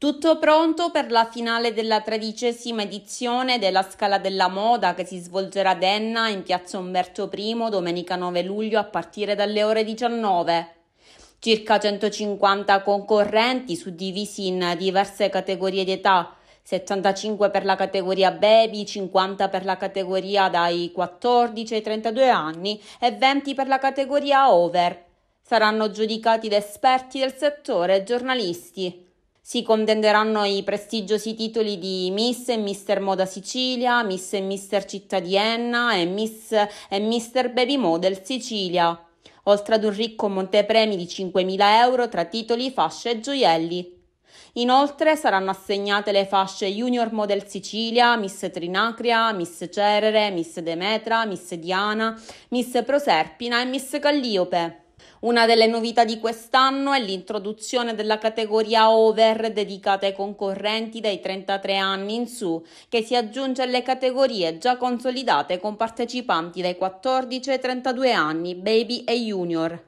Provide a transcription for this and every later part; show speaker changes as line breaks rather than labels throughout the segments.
Tutto pronto per la finale della tredicesima edizione della Scala della Moda che si svolgerà ad Enna in piazza Umberto I domenica 9 luglio a partire dalle ore 19. Circa 150 concorrenti suddivisi in diverse categorie di età, 75 per la categoria baby, 50 per la categoria dai 14 ai 32 anni e 20 per la categoria over. Saranno giudicati da esperti del settore e giornalisti si contenderanno i prestigiosi titoli di Miss e Mister Moda Sicilia, Miss e Mister Città di Enna e Miss e Mister Baby Model Sicilia, oltre ad un ricco montepremi di 5.000 euro tra titoli, fasce e gioielli. Inoltre saranno assegnate le fasce Junior Model Sicilia, Miss Trinacria, Miss Cerere, Miss Demetra, Miss Diana, Miss Proserpina e Miss Calliope. Una delle novità di quest'anno è l'introduzione della categoria over dedicata ai concorrenti dai 33 anni in su, che si aggiunge alle categorie già consolidate con partecipanti dai 14 ai 32 anni, baby e junior.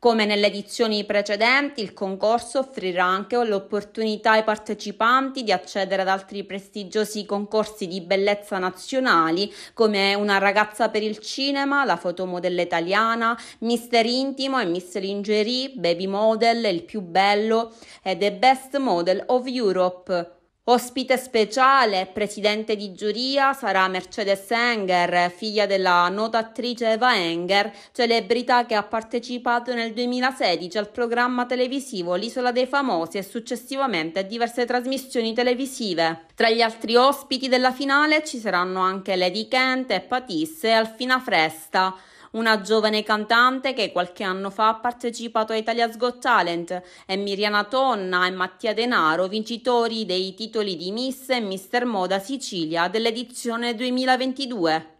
Come nelle edizioni precedenti, il concorso offrirà anche l'opportunità ai partecipanti di accedere ad altri prestigiosi concorsi di bellezza nazionali come Una ragazza per il cinema, La fotomodella italiana, Mister Intimo e Miss Lingerie, Baby Model, Il più bello e The Best Model of Europe. Ospite speciale, presidente di giuria, sarà Mercedes Enger, figlia della nota attrice Eva Enger, celebrità che ha partecipato nel 2016 al programma televisivo L'Isola dei Famosi e successivamente a diverse trasmissioni televisive. Tra gli altri ospiti della finale ci saranno anche Lady Kent Patisse e Alfina Fresta una giovane cantante che qualche anno fa ha partecipato a Italia's Got Talent, e Miriana Tonna e Mattia Denaro, vincitori dei titoli di Miss e Mister Moda Sicilia dell'edizione 2022.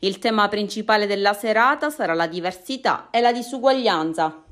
Il tema principale della serata sarà la diversità e la disuguaglianza.